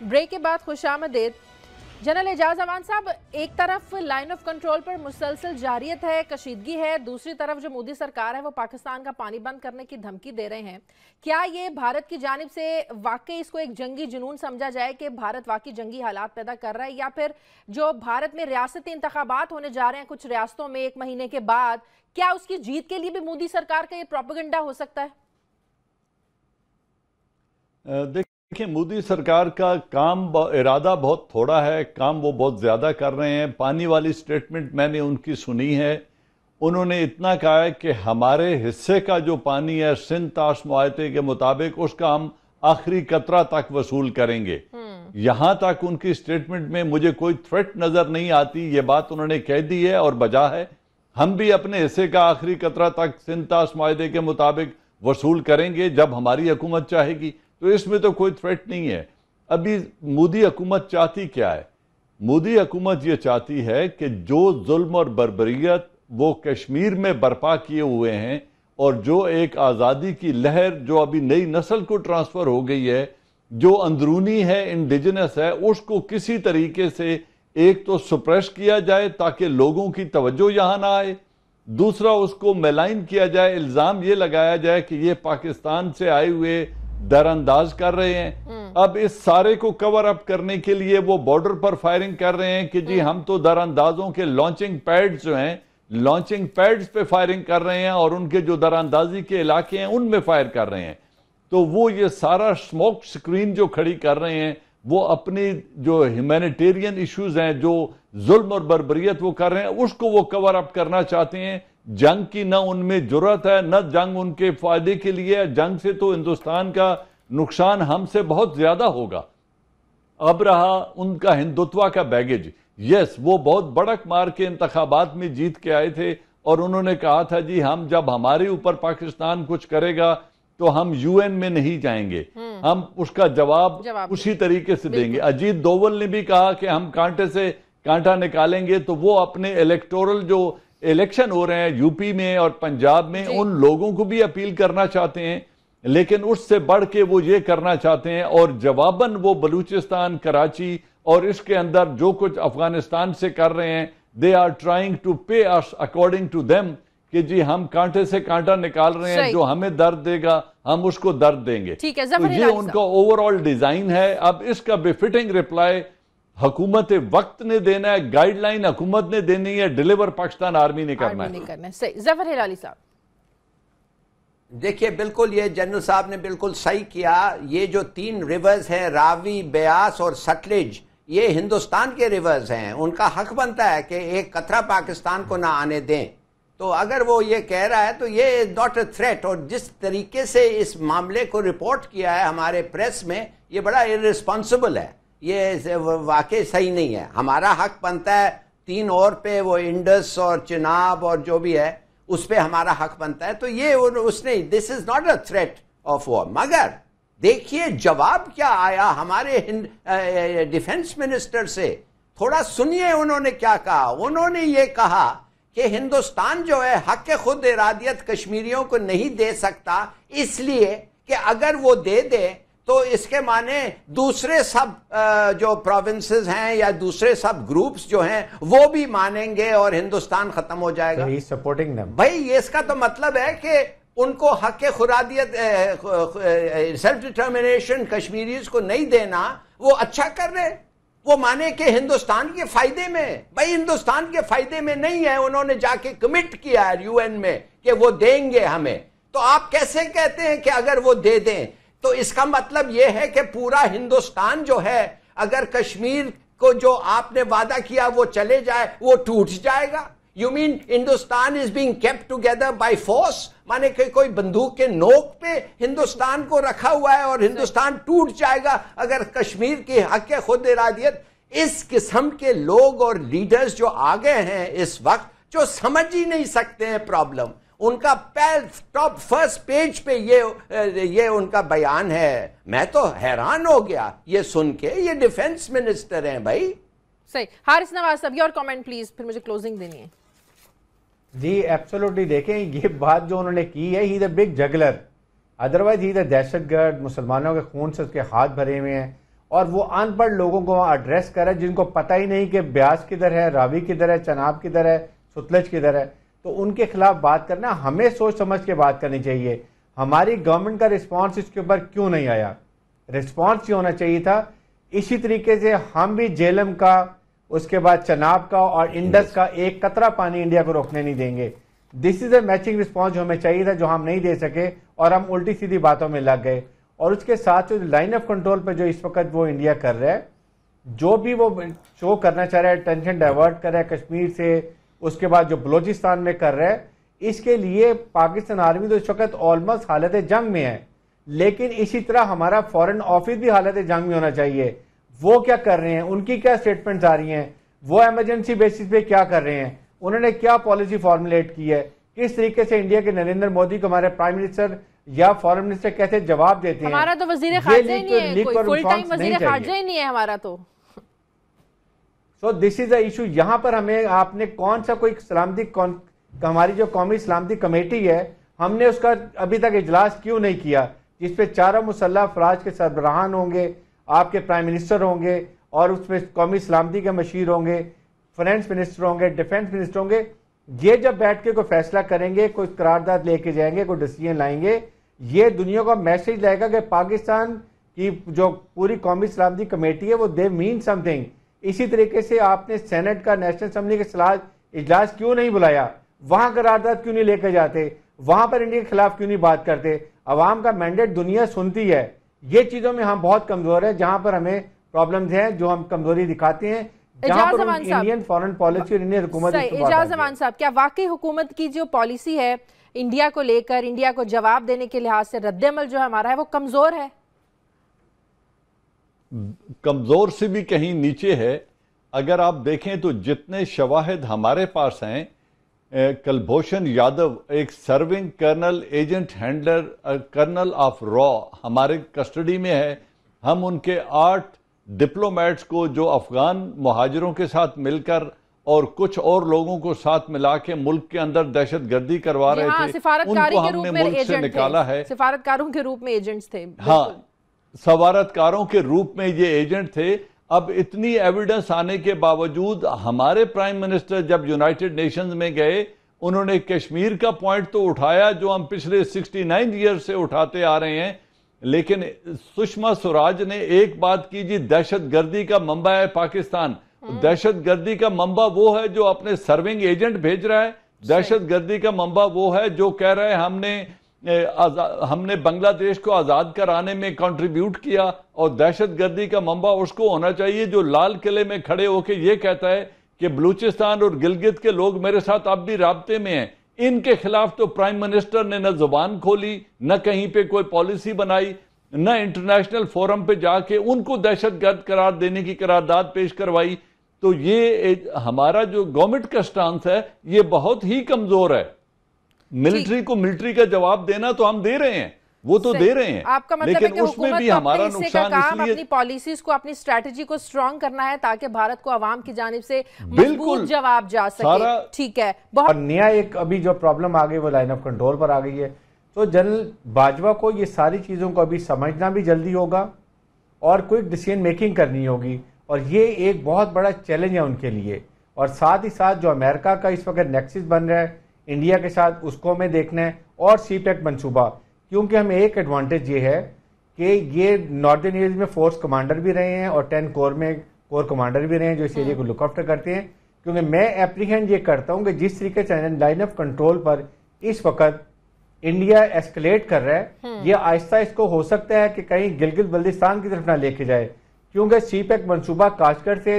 Break کے بعد خوش اجاز دنر اعجاز ایک طرف لائن آف کنٹرول پر مسلسل جاریت ہے کشیدگی ہے دوسری طرف جو مودی سرکار ہے وہ پاکستان کا پانی بند کرنے کی دھمکی دے رہے ہیں کیا یہ بھارت کی جانب سے واقعی اس کو ایک جنگی جنون سمجھا جائے کہ بھارت واقعی جنگی حالات پیدا کر رہا ہے یا پھر جو بھارت میں ریاستی انتخابات ہونے جا رہے ہیں کچھ ریاستوں میں ایک مہینے کے بعد کیا اس کی جیت کے لیے بھی مودی سرکار کا یہ پروپگنڈا ہو سکتا ہے دیکھیں مودی سرکار کا کام ارادہ بہت تھوڑا ہے کام وہ بہت زیادہ کر رہے ہیں پانی والی سٹیٹمنٹ میں نے ان کی سنی ہے انہوں نے اتنا کہا ہے کہ ہمارے حصے کا جو پانی ہے سن تاش معاہدے کے مطابق اس کا ہم آخری قطرہ تک وصول کریں گے یہاں تک ان کی سٹیٹمنٹ میں مجھے کوئی تھریٹ نظر نہیں آتی یہ بات انہوں نے کہہ دی ہے اور بجا ہے ہم بھی اپنے حصے کا آخری قطرہ تک سن تاش معاہدے کے مطابق وصول کریں گے جب ہماری حکومت چاہے گی تو اس میں تو کوئی تھریٹ نہیں ہے ابھی مودی حکومت چاہتی کیا ہے مودی حکومت یہ چاہتی ہے کہ جو ظلم اور بربریت وہ کشمیر میں برپا کیے ہوئے ہیں اور جو ایک آزادی کی لہر جو ابھی نئی نسل کو ٹرانسفر ہو گئی ہے جو اندرونی ہے انڈیجنس ہے اس کو کسی طریقے سے ایک تو سپریش کیا جائے تاکہ لوگوں کی توجہ یہاں نہ آئے دوسرا اس کو میلائن کیا جائے الزام یہ لگایا جائے کہ یہ پاکستان سے آئے ہوئے در انداز کر رہے ہیں اب اس سارے کو کور اپ کرنے کے لیے وہ بارڈر پر فائرنگ کر رہے ہیں کہ جی ہم تو دراندازوں کے لانچنگ پیڈز جو ہیں لانچنگ پیڈز پہ فائرنگ کر رہے ہیں اور ان کے جو دراندازی کے علاقے ہیں ان میں فائر کر رہے ہیں تو وہ یہ سارا سموک سکرین جو کھڑی کر رہے ہیں وہ اپنی جو ہیومینیٹیرین ایشوز ہیں جو ظلم اور بربریت وہ کر رہے ہیں اس کو وہ کور اپ کرنا چاہتے ہیں جنگ کی نہ ان میں جرت ہے نہ جنگ ان کے فائدے کے لیے ہے جنگ سے تو ہندوستان کا نقصان ہم سے بہت زیادہ ہوگا اب رہا ان کا ہندوتوا کا بیگیج یس وہ بہت بڑک مار کے انتخابات میں جیت کے آئے تھے اور انہوں نے کہا تھا جی ہم جب ہمارے اوپر پاکستان کچھ کرے گا تو ہم یو این میں نہیں جائیں گے ہم اس کا جواب اسی طریقے سے دیں گے اجیت دوول نے بھی کہا کہ ہم کانٹے سے کانٹا نکالیں گے تو وہ اپنے الیکٹورل جو الیکشن ہو رہے ہیں یو پی میں اور پنجاب میں جی۔ ان لوگوں کو بھی اپیل کرنا چاہتے ہیں لیکن اس سے بڑھ کے وہ یہ کرنا چاہتے ہیں اور جواباً وہ بلوچستان کراچی اور اس کے اندر جو کچھ افغانستان سے کر رہے ہیں they are trying to pay according to them کہ جی ہم کانٹے سے کانٹا نکال رہے ہیں جو ہمیں درد دے گا ہم اس کو درد دیں گے ٹھیک ہے یہ ان کا اوور آل ڈیزائن ہے اب اس کا بے فٹنگ ریپلائی حکومت وقت نے دینا ہے گائیڈ لائن حکومت نے دینی ہے ڈیلیور پاکستان آرمی نے کرنا ہے زفر صاحب دیکھیے بالکل یہ جنرل صاحب نے بالکل صحیح کیا یہ جو تین ریورز ہیں راوی بیاس اور سٹلج یہ ہندوستان کے ریورز ہیں ان کا حق بنتا ہے کہ ایک قطرہ پاکستان کو نہ آنے دیں تو اگر وہ یہ کہہ رہا ہے تو یہ ناٹ اے تھریٹ اور جس طریقے سے اس معاملے کو رپورٹ کیا ہے ہمارے پریس میں یہ بڑا ارسپانسبل ہے یہ واقع صحیح نہیں ہے ہمارا حق بنتا ہے تین اور پہ وہ انڈس اور چناب اور جو بھی ہے اس پہ ہمارا حق بنتا ہے تو یہ اس نے this is not a threat of war مگر دیکھیے جواب کیا آیا ہمارے ڈیفینس منسٹر سے تھوڑا سنیے انہوں نے کیا کہا انہوں نے یہ کہا کہ ہندوستان جو ہے حق خود ارادیت کشمیریوں کو نہیں دے سکتا اس لیے کہ اگر وہ دے دے تو اس کے معنی دوسرے سب جو پروونسز ہیں یا دوسرے سب گروپس جو ہیں وہ بھی مانیں گے اور ہندوستان ختم ہو جائے گا بھائی اس کا تو مطلب ہے کہ ان کو حق خرادیت سیلف ڈیٹرمنیشن کشمیریز کو نہیں دینا وہ اچھا کر رہے وہ مانے کہ ہندوستان کے فائدے میں بھائی ہندوستان کے فائدے میں نہیں ہے انہوں نے جا کے کمٹ کیا ہے یو این میں کہ وہ دیں گے ہمیں تو آپ کیسے کہتے ہیں کہ اگر وہ دے دیں تو اس کا مطلب یہ ہے کہ پورا ہندوستان جو ہے اگر کشمیر کو جو آپ نے وعدہ کیا وہ چلے جائے وہ ٹوٹ جائے گا you mean Hindustan is being keep together by force مانے کہ کوئی بندوق کے نوک پہ ہندوستان کو رکھا ہوا ہے اور ہندوستان ٹوٹ جائے گا اگر کشمیر کی حق خود ارادیت اس قسم کے لوگ اور لیڈرز جو آگے ہیں اس وقت جو سمجھ ہی نہیں سکتے ہیں پرابلم ان کا ٹاپ فرسٹ پیج پہ یہ ان کا بیان ہے میں تو حیران ہو گیا یہ سن کے یہ ڈیفنس منسٹر ہیں بھائی صحیح حارس نواز صاحب پلیز پھر مجھے کلوزنگ دینی ہے جی دیکھیں یہ بات جو انہوں نے کی ہے بگ جگلر ادروائز ہی دا دہشت گرد مسلمانوں کے خون سے اس کے ہاتھ بھرے ہوئے ہیں اور وہ ان پڑھ لوگوں کو وہاں اڈریس کرے جن کو پتہ ہی نہیں کہ بیاس کدھر ہے راوی کدھر ہے چناب کدھر ہے ستلج کدھر ہے تو ان کے خلاف بات کرنا ہمیں سوچ سمجھ کے بات کرنی چاہیے ہماری گورنمنٹ کا رسپانس کے اوپر کیوں نہیں آیا رسپانس یہ ہونا چاہیے تھا اسی طریقے سے ہم بھی جیلم کا اس کے بعد چناب کا اور انڈس کا ایک قطرہ پانی انڈیا کو روکنے نہیں دیں گے دس از اے میچنگ رسپانس ہمیں چاہیے تھا جو ہم نہیں دے سکے اور ہم الٹی سیدھی باتوں میں لگ گئے اور اس کے ساتھ جو لائن آف کنٹرول پہ جو اس وقت وہ انڈیا کر رہے جو بھی وہ شو کرنا چاہ رہے ٹینشن ڈائیورٹ کر رہے کشمیر سے اس کے بعد جو بلوچستان میں کر رہے اس کے لیے پاکستان آرمی تو اس وقت آلمس حالت جنگ میں ہے لیکن اسی طرح ہمارا فورن آفیس بھی حالت جنگ میں ہونا چاہیے وہ کیا کر رہے ہیں ان کی کیا سٹیٹمنٹس آ رہی ہیں وہ ایمرجنسی بیسس پہ کیا کر رہے ہیں انہوں نے کیا پالیسی فارمولیٹ کی ہے کس طریقے سے انڈیا کے نریندر مودی کو ہمارے پرائم منسٹر یا فورن منسٹر کیسے جواب دیتے ہیں ہمارا تو وزیر خارجہ ہی نہیں ہے ہمارا تو سو دس از اے ایشو یہاں پر ہمیں آپ نے کون سا کوئی سلامتی ہماری جو قومی سلامتی کمیٹی ہے ہم نے اس کا ابھی تک اجلاس کیوں نہیں کیا جس پہ چاروں مسلح افراج کے سربراہان ہوں گے آپ کے پرائم منسٹر ہوں گے اور اس میں قومی سلامتی کے مشیر ہوں گے فنانس منسٹر ہوں گے ڈیفینس منسٹر ہوں گے یہ جب بیٹھ کے کوئی فیصلہ کریں گے کوئی قرارداد لے کے جائیں گے کوئی ڈسیزن لائیں گے یہ دنیا کا میسج لائے گا کہ پاکستان کی جو پوری قومی سلامتی کمیٹی ہے وہ دے مین سم تھنگ اسی طریقے سے آپ نے سینٹ کا نیشنل اسمبلی کے اجلاس کیوں نہیں بلایا وہاں قرارداد کیوں نہیں لے کے جاتے وہاں پر انڈیا کے خلاف کیوں نہیں بات کرتے عوام کا مینڈیٹ دنیا سنتی ہے یہ چیزوں میں ہم بہت کمزور ہیں جہاں پر ہمیں پرابلمز ہیں جو ہم کمزوری دکھاتے ہیں انڈین فورن پالیسی اور انڈین حکومت کیا واقعی حکومت کی جو پالیسی ہے انڈیا کو لے کر انڈیا کو جواب دینے کے لحاظ سے رد عمل جو ہمارا ہے وہ کمزور ہے کمزور سے بھی کہیں نیچے ہے اگر آپ دیکھیں تو جتنے شواہد ہمارے پاس ہیں کلبھوشن یادو ایک serving colonel agent handler colonel of را ہمارے کسٹڈی میں ہے ہم ان کے آٹھ ڈپلومیٹس کو جو افغان مہاجروں کے ساتھ مل کر اور کچھ اور لوگوں کو ساتھ ملا کے ملک کے اندر دہشت گردی کروا جی رہے ہاں، تھے ان کو ہم نے ملک سے نکالا ہے سفارتکاروں کے روپ میں ایجنٹس تھے ہاں سوارتکاروں کے روپ میں یہ ایجنٹ تھے اب اتنی ایویڈنس آنے کے باوجود ہمارے پرائم منسٹر جب یونائٹڈ نیشنز میں گئے انہوں نے کشمیر کا پوائنٹ تو اٹھایا جو ہم پچھلے سکسٹی نائن ایئر سے اٹھاتے آ رہے ہیں لیکن سشما سوراج نے ایک بات کی جی دہشت گردی کا منبع ہے پاکستان دہشت گردی کا منبع وہ ہے جو اپنے سرونگ ایجنٹ بھیج رہا ہے دہشت گردی کا منبع وہ ہے جو کہہ رہے ہے ہم نے ہم نے بنگلہ دیش کو آزاد کرانے میں کانٹریبیوٹ کیا اور دہشت گردی کا منبع اس کو ہونا چاہیے جو لال قلعے میں کھڑے ہو کے یہ کہتا ہے کہ بلوچستان اور گلگت کے لوگ میرے ساتھ اب بھی رابطے میں ہیں ان کے خلاف تو پرائم منسٹر نے نہ زبان کھولی نہ کہیں پہ کوئی پالیسی بنائی نہ انٹرنیشنل فورم پہ جا کے ان کو دہشت گرد قرار دینے کی قرارداد پیش کروائی تو یہ ہمارا جو گورنمنٹ کا سٹانس ہے یہ بہت ہی کمزور ہے ملٹری کو ملٹری کا جواب دینا تو ہم دے رہے ہیں وہ تو دے رہے ہیں آپ کا مطلب ہے کہ حکومت کو اپنے حصے کا کام اپنی پالیسیز کو اپنی سٹریٹیجی کو سٹرونگ کرنا ہے تاکہ بھارت کو عوام کی جانب سے مضبوط جواب جا سکے ٹھیک ہے بہت نیا ایک ابھی جو پرابلم آگئی وہ لائن اف کنٹرول پر آگئی ہے تو جنرل باجوہ کو یہ ساری چیزوں کو ابھی سمجھنا بھی جلدی ہوگا اور کوئی ڈیسین میکنگ کرنی ہوگی اور یہ ایک بہت بڑا چیلنج ہے ان کے لیے اور ساتھ ہی ساتھ جو امریکہ کا اس وقت نیکسس بن رہا ہے انڈیا کے ساتھ اس کو ہمیں دیکھنا ہے اور سی پیک منصوبہ کیونکہ ہمیں ایک ایڈوانٹیج یہ ہے کہ یہ ناردرن ایریز میں فورس کمانڈر بھی رہے ہیں اور ٹین کور میں کور کمانڈر بھی رہے ہیں جو اس ایریے کو لک آفٹر کرتے ہیں کیونکہ میں اپریہینڈ یہ کرتا ہوں کہ جس طریقے سے لائن آف کنٹرول پر اس وقت انڈیا ایسکلیٹ کر رہا ہے یہ آہستہ اس کو ہو سکتا ہے کہ کہیں گلگت بلدستان کی طرف نہ لے کے جائے کیونکہ سی پیک منصوبہ کاشکر سے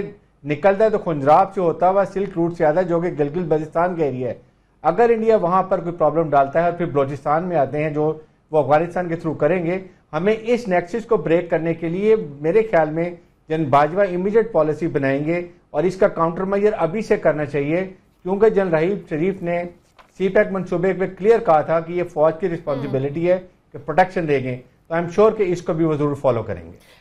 نکلتا ہے تو خنجراب سے ہوتا ہوا سلک روٹ سے آتا ہے جو کہ گلگت بلتستان کا ایریا ہے اگر انڈیا وہاں پر کوئی پرابلم ڈالتا ہے اور پھر بلوچستان میں آتے ہیں جو وہ افغانستان کے تھرو کریں گے ہمیں اس نیکسس کو بریک کرنے کے لیے میرے خیال میں جن باجوہ امیجیٹ پالیسی بنائیں گے اور اس کا کاؤنٹر میئر ابھی سے کرنا چاہیے کیونکہ جن راہیب شریف نے سی پیک منصوبے پہ کلیئر کہا تھا کہ یہ فوج کی رسپانسبلٹی ہے کہ پروٹیکشن دے گے تو آئی ایم شیور کہ اس کو بھی وہ ضرور فالو کریں گے